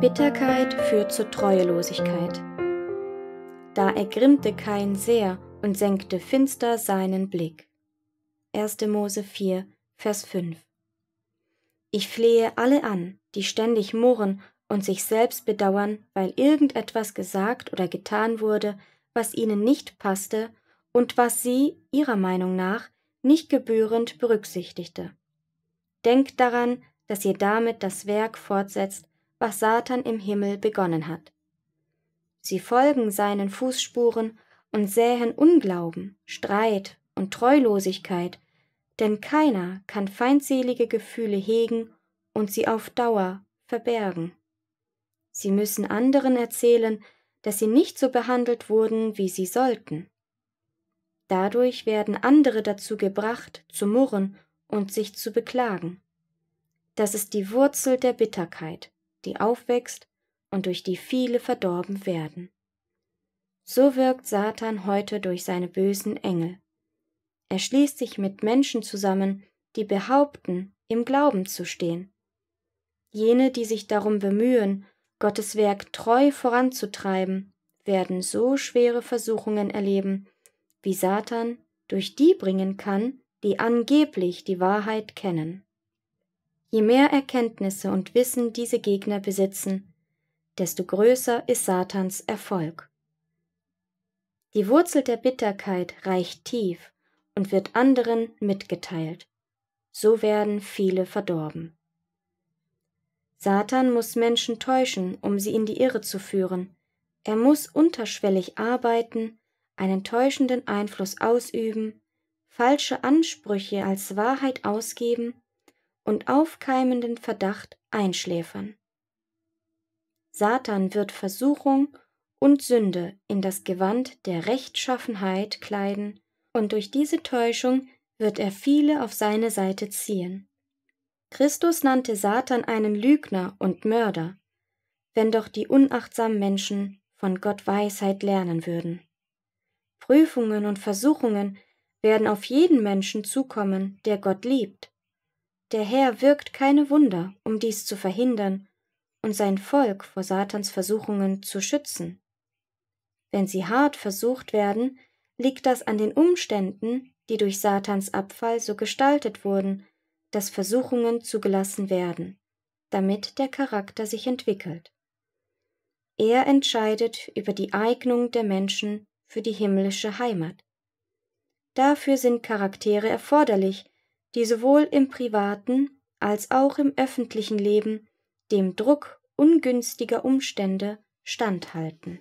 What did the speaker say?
Bitterkeit führt zur Treuelosigkeit. Da ergrimmte Kain sehr und senkte finster seinen Blick. 1. Mose 4, Vers 5. Ich flehe alle an, die ständig murren und sich selbst bedauern, weil irgendetwas gesagt oder getan wurde, was ihnen nicht passte und was sie, ihrer Meinung nach, nicht gebührend berücksichtigte. Denkt daran, dass ihr damit das Werk fortsetzt, was Satan im Himmel begonnen hat. Sie folgen seinen Fußspuren und säen Unglauben, Streit und Treulosigkeit, denn keiner kann feindselige Gefühle hegen und sie auf Dauer verbergen. Sie müssen anderen erzählen, dass sie nicht so behandelt wurden, wie sie sollten. Dadurch werden andere dazu gebracht, zu murren und sich zu beklagen das ist die Wurzel der Bitterkeit, die aufwächst und durch die viele verdorben werden. So wirkt Satan heute durch seine bösen Engel. Er schließt sich mit Menschen zusammen, die behaupten, im Glauben zu stehen. Jene, die sich darum bemühen, Gottes Werk treu voranzutreiben, werden so schwere Versuchungen erleben, wie Satan durch die bringen kann, die angeblich die Wahrheit kennen. Je mehr Erkenntnisse und Wissen diese Gegner besitzen, desto größer ist Satans Erfolg. Die Wurzel der Bitterkeit reicht tief und wird anderen mitgeteilt. So werden viele verdorben. Satan muss Menschen täuschen, um sie in die Irre zu führen. Er muss unterschwellig arbeiten, einen täuschenden Einfluss ausüben, falsche Ansprüche als Wahrheit ausgeben und aufkeimenden Verdacht einschläfern. Satan wird Versuchung und Sünde in das Gewand der Rechtschaffenheit kleiden, und durch diese Täuschung wird er viele auf seine Seite ziehen. Christus nannte Satan einen Lügner und Mörder, wenn doch die unachtsamen Menschen von Gott Weisheit lernen würden. Prüfungen und Versuchungen werden auf jeden Menschen zukommen, der Gott liebt. Der Herr wirkt keine Wunder, um dies zu verhindern und sein Volk vor Satans Versuchungen zu schützen. Wenn sie hart versucht werden, liegt das an den Umständen, die durch Satans Abfall so gestaltet wurden, dass Versuchungen zugelassen werden, damit der Charakter sich entwickelt. Er entscheidet über die Eignung der Menschen für die himmlische Heimat. Dafür sind Charaktere erforderlich, die sowohl im privaten als auch im öffentlichen Leben dem Druck ungünstiger Umstände standhalten